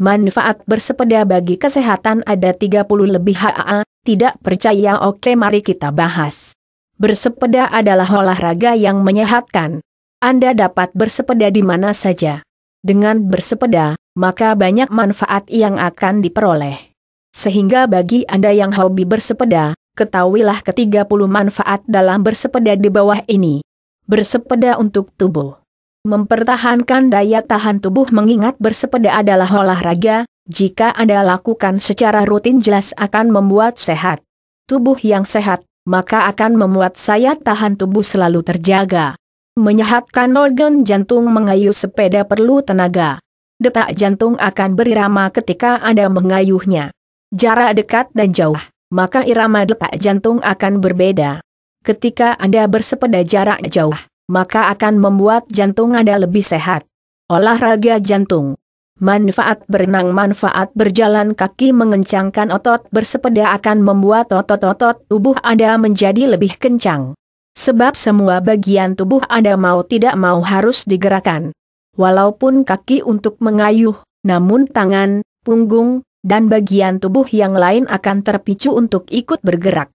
Manfaat bersepeda bagi kesehatan ada 30 lebih HAA, tidak percaya oke mari kita bahas. Bersepeda adalah olahraga yang menyehatkan. Anda dapat bersepeda di mana saja. Dengan bersepeda, maka banyak manfaat yang akan diperoleh. Sehingga bagi Anda yang hobi bersepeda, ketahuilah ke-30 manfaat dalam bersepeda di bawah ini. Bersepeda untuk tubuh. Mempertahankan daya tahan tubuh mengingat bersepeda adalah olahraga, jika Anda lakukan secara rutin jelas akan membuat sehat. Tubuh yang sehat, maka akan membuat saya tahan tubuh selalu terjaga. Menyehatkan organ jantung mengayuh sepeda perlu tenaga. Detak jantung akan berirama ketika Anda mengayuhnya. Jarak dekat dan jauh, maka irama detak jantung akan berbeda. Ketika Anda bersepeda jarak jauh, maka akan membuat jantung Anda lebih sehat. Olahraga jantung Manfaat berenang Manfaat berjalan kaki mengencangkan otot bersepeda akan membuat otot-otot tubuh Anda menjadi lebih kencang. Sebab semua bagian tubuh Anda mau tidak mau harus digerakkan. Walaupun kaki untuk mengayuh, namun tangan, punggung, dan bagian tubuh yang lain akan terpicu untuk ikut bergerak.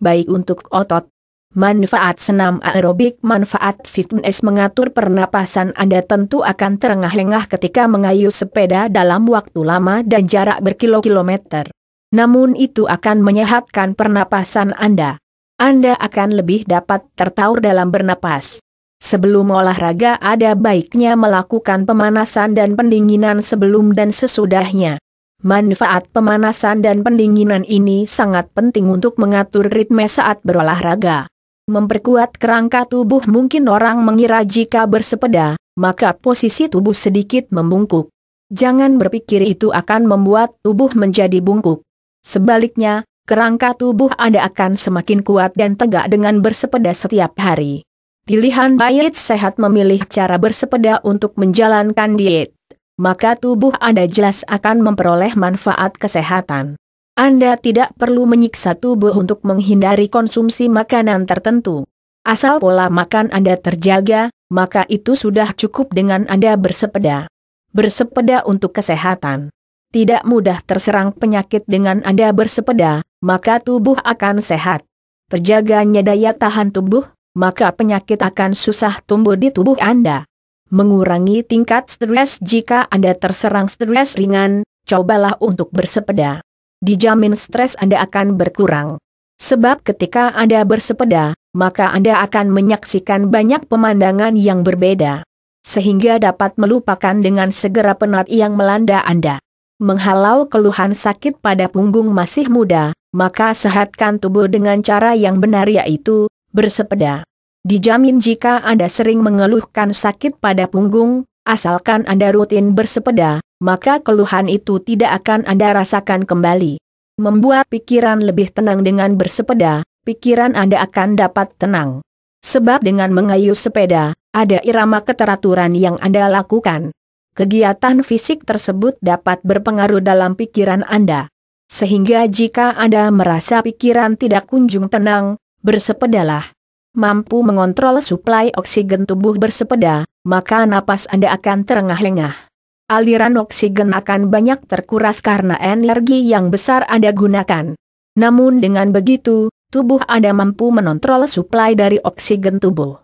Baik untuk otot, Manfaat senam aerobik Manfaat fitness mengatur pernapasan Anda tentu akan terengah-engah ketika mengayuh sepeda dalam waktu lama dan jarak berkilo-kilometer. Namun itu akan menyehatkan pernapasan Anda. Anda akan lebih dapat tertaur dalam bernapas. Sebelum olahraga ada baiknya melakukan pemanasan dan pendinginan sebelum dan sesudahnya. Manfaat pemanasan dan pendinginan ini sangat penting untuk mengatur ritme saat berolahraga memperkuat kerangka tubuh mungkin orang mengira jika bersepeda, maka posisi tubuh sedikit membungkuk. Jangan berpikir itu akan membuat tubuh menjadi bungkuk. Sebaliknya, kerangka tubuh Anda akan semakin kuat dan tegak dengan bersepeda setiap hari. Pilihan diet sehat memilih cara bersepeda untuk menjalankan diet, maka tubuh Anda jelas akan memperoleh manfaat kesehatan. Anda tidak perlu menyiksa tubuh untuk menghindari konsumsi makanan tertentu. Asal pola makan Anda terjaga, maka itu sudah cukup dengan Anda bersepeda. Bersepeda untuk kesehatan. Tidak mudah terserang penyakit dengan Anda bersepeda, maka tubuh akan sehat. Terjaganya daya tahan tubuh, maka penyakit akan susah tumbuh di tubuh Anda. Mengurangi tingkat stres jika Anda terserang stres ringan, cobalah untuk bersepeda dijamin stres Anda akan berkurang. Sebab ketika Anda bersepeda, maka Anda akan menyaksikan banyak pemandangan yang berbeda. Sehingga dapat melupakan dengan segera penat yang melanda Anda. Menghalau keluhan sakit pada punggung masih muda, maka sehatkan tubuh dengan cara yang benar yaitu, bersepeda. Dijamin jika Anda sering mengeluhkan sakit pada punggung, Asalkan Anda rutin bersepeda, maka keluhan itu tidak akan Anda rasakan kembali. Membuat pikiran lebih tenang dengan bersepeda, pikiran Anda akan dapat tenang. Sebab dengan mengayuh sepeda, ada irama keteraturan yang Anda lakukan. Kegiatan fisik tersebut dapat berpengaruh dalam pikiran Anda. Sehingga jika Anda merasa pikiran tidak kunjung tenang, bersepedalah. Mampu mengontrol suplai oksigen tubuh bersepeda, maka napas Anda akan terengah-engah. Aliran oksigen akan banyak terkuras karena energi yang besar Anda gunakan. Namun dengan begitu, tubuh Anda mampu menontrol suplai dari oksigen tubuh.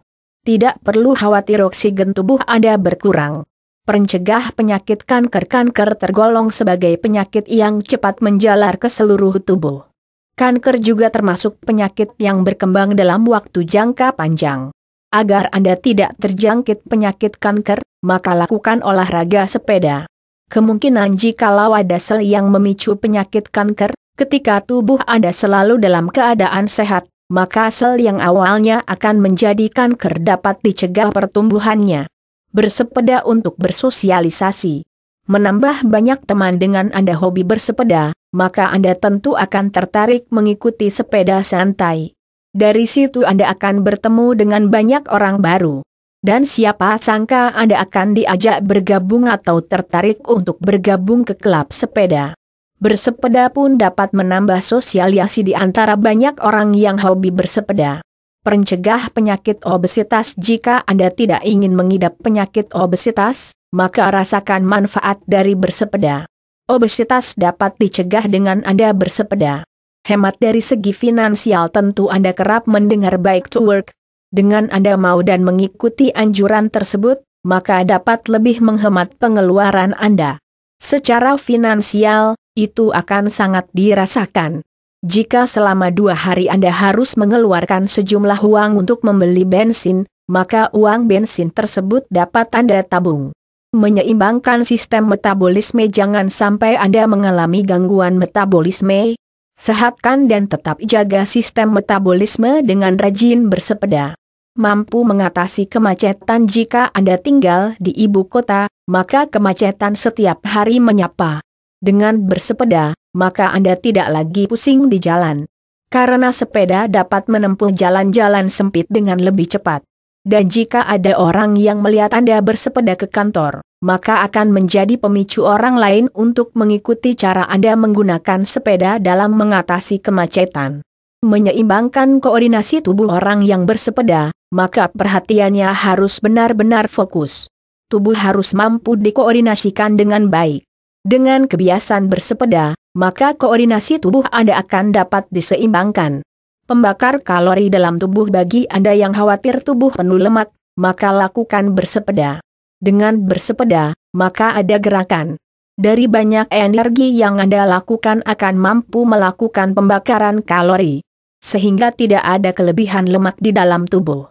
Tidak perlu khawatir oksigen tubuh Anda berkurang. Pencegah penyakit kanker-kanker tergolong sebagai penyakit yang cepat menjalar ke seluruh tubuh. Kanker juga termasuk penyakit yang berkembang dalam waktu jangka panjang. Agar Anda tidak terjangkit penyakit kanker, maka lakukan olahraga sepeda. Kemungkinan jikalau ada sel yang memicu penyakit kanker, ketika tubuh Anda selalu dalam keadaan sehat, maka sel yang awalnya akan menjadi kanker dapat dicegah pertumbuhannya. Bersepeda untuk bersosialisasi. Menambah banyak teman dengan Anda hobi bersepeda, maka Anda tentu akan tertarik mengikuti sepeda santai. Dari situ Anda akan bertemu dengan banyak orang baru. Dan siapa sangka Anda akan diajak bergabung atau tertarik untuk bergabung ke klub sepeda. Bersepeda pun dapat menambah sosialisasi di antara banyak orang yang hobi bersepeda. Pencegah penyakit obesitas Jika Anda tidak ingin mengidap penyakit obesitas, maka rasakan manfaat dari bersepeda. Obesitas dapat dicegah dengan Anda bersepeda hemat dari segi finansial tentu Anda kerap mendengar baik to work. Dengan Anda mau dan mengikuti anjuran tersebut, maka dapat lebih menghemat pengeluaran Anda. Secara finansial, itu akan sangat dirasakan. Jika selama dua hari Anda harus mengeluarkan sejumlah uang untuk membeli bensin, maka uang bensin tersebut dapat Anda tabung. Menyeimbangkan sistem metabolisme jangan sampai Anda mengalami gangguan metabolisme, Sehatkan dan tetap jaga sistem metabolisme dengan rajin bersepeda. Mampu mengatasi kemacetan jika Anda tinggal di ibu kota, maka kemacetan setiap hari menyapa. Dengan bersepeda, maka Anda tidak lagi pusing di jalan. Karena sepeda dapat menempuh jalan-jalan sempit dengan lebih cepat. Dan jika ada orang yang melihat Anda bersepeda ke kantor, maka akan menjadi pemicu orang lain untuk mengikuti cara Anda menggunakan sepeda dalam mengatasi kemacetan. Menyeimbangkan koordinasi tubuh orang yang bersepeda, maka perhatiannya harus benar-benar fokus. Tubuh harus mampu dikoordinasikan dengan baik. Dengan kebiasaan bersepeda, maka koordinasi tubuh Anda akan dapat diseimbangkan. Pembakar kalori dalam tubuh bagi Anda yang khawatir tubuh penuh lemak, maka lakukan bersepeda. Dengan bersepeda, maka ada gerakan. Dari banyak energi yang Anda lakukan akan mampu melakukan pembakaran kalori. Sehingga tidak ada kelebihan lemak di dalam tubuh.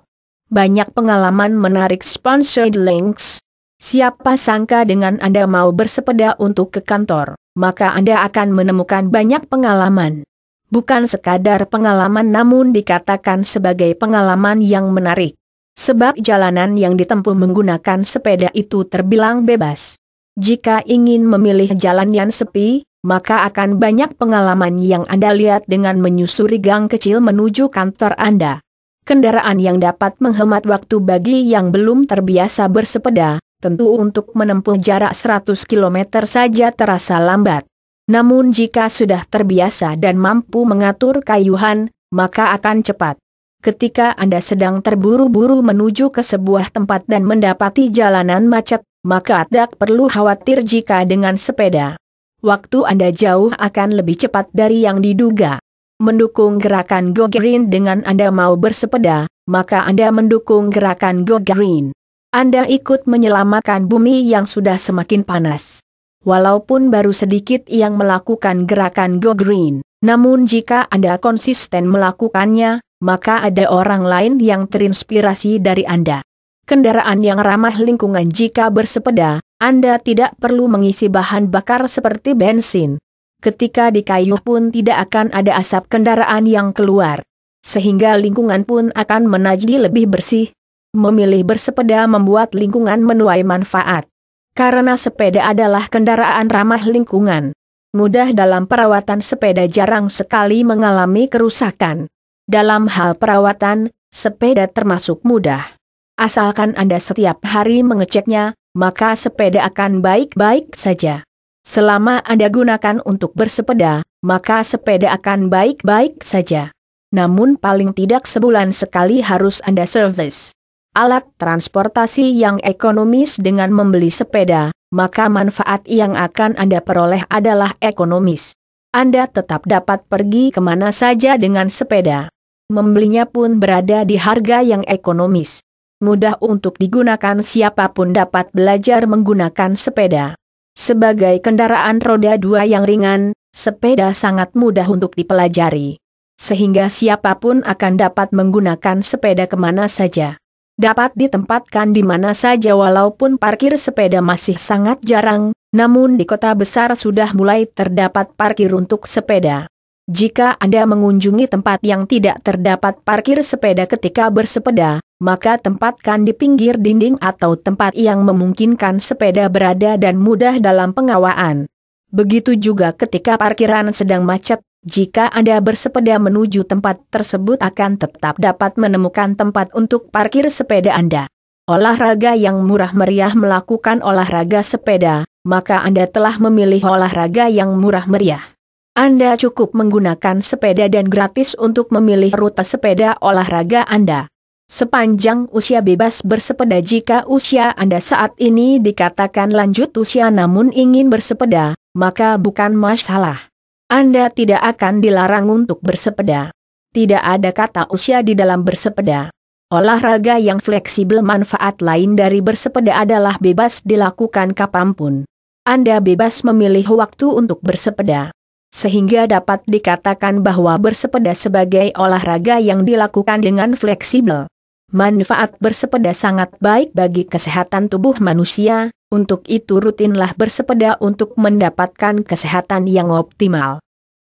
Banyak pengalaman menarik sponsored links. Siapa sangka dengan Anda mau bersepeda untuk ke kantor, maka Anda akan menemukan banyak pengalaman. Bukan sekadar pengalaman namun dikatakan sebagai pengalaman yang menarik. Sebab jalanan yang ditempuh menggunakan sepeda itu terbilang bebas. Jika ingin memilih jalan yang sepi, maka akan banyak pengalaman yang Anda lihat dengan menyusuri gang kecil menuju kantor Anda. Kendaraan yang dapat menghemat waktu bagi yang belum terbiasa bersepeda, tentu untuk menempuh jarak 100 km saja terasa lambat. Namun jika sudah terbiasa dan mampu mengatur kayuhan, maka akan cepat. Ketika Anda sedang terburu-buru menuju ke sebuah tempat dan mendapati jalanan macet, maka tidak perlu khawatir jika dengan sepeda. Waktu Anda jauh akan lebih cepat dari yang diduga. Mendukung gerakan Go Green dengan Anda mau bersepeda, maka Anda mendukung gerakan Go Green. Anda ikut menyelamatkan bumi yang sudah semakin panas. Walaupun baru sedikit yang melakukan gerakan Go Green, namun jika Anda konsisten melakukannya, maka ada orang lain yang terinspirasi dari Anda. Kendaraan yang ramah lingkungan jika bersepeda, Anda tidak perlu mengisi bahan bakar seperti bensin. Ketika dikayuh pun tidak akan ada asap kendaraan yang keluar. Sehingga lingkungan pun akan menjadi lebih bersih. Memilih bersepeda membuat lingkungan menuai manfaat. Karena sepeda adalah kendaraan ramah lingkungan. Mudah dalam perawatan sepeda jarang sekali mengalami kerusakan. Dalam hal perawatan, sepeda termasuk mudah. Asalkan Anda setiap hari mengeceknya, maka sepeda akan baik-baik saja. Selama Anda gunakan untuk bersepeda, maka sepeda akan baik-baik saja. Namun paling tidak sebulan sekali harus Anda servis. Alat transportasi yang ekonomis dengan membeli sepeda, maka manfaat yang akan Anda peroleh adalah ekonomis. Anda tetap dapat pergi kemana saja dengan sepeda membelinya pun berada di harga yang ekonomis. Mudah untuk digunakan siapapun dapat belajar menggunakan sepeda. Sebagai kendaraan roda dua yang ringan, sepeda sangat mudah untuk dipelajari. Sehingga siapapun akan dapat menggunakan sepeda kemana saja dapat ditempatkan di mana saja walaupun parkir sepeda masih sangat jarang, namun di kota besar sudah mulai terdapat parkir untuk sepeda. Jika Anda mengunjungi tempat yang tidak terdapat parkir sepeda ketika bersepeda, maka tempatkan di pinggir dinding atau tempat yang memungkinkan sepeda berada dan mudah dalam pengawaan. Begitu juga ketika parkiran sedang macet, jika Anda bersepeda menuju tempat tersebut akan tetap dapat menemukan tempat untuk parkir sepeda Anda. Olahraga yang murah meriah melakukan olahraga sepeda, maka Anda telah memilih olahraga yang murah meriah. Anda cukup menggunakan sepeda dan gratis untuk memilih rute sepeda olahraga Anda. Sepanjang usia bebas bersepeda jika usia Anda saat ini dikatakan lanjut usia namun ingin bersepeda, maka bukan masalah. Anda tidak akan dilarang untuk bersepeda. Tidak ada kata usia di dalam bersepeda. Olahraga yang fleksibel manfaat lain dari bersepeda adalah bebas dilakukan kapanpun. Anda bebas memilih waktu untuk bersepeda sehingga dapat dikatakan bahwa bersepeda sebagai olahraga yang dilakukan dengan fleksibel. Manfaat bersepeda sangat baik bagi kesehatan tubuh manusia, untuk itu rutinlah bersepeda untuk mendapatkan kesehatan yang optimal.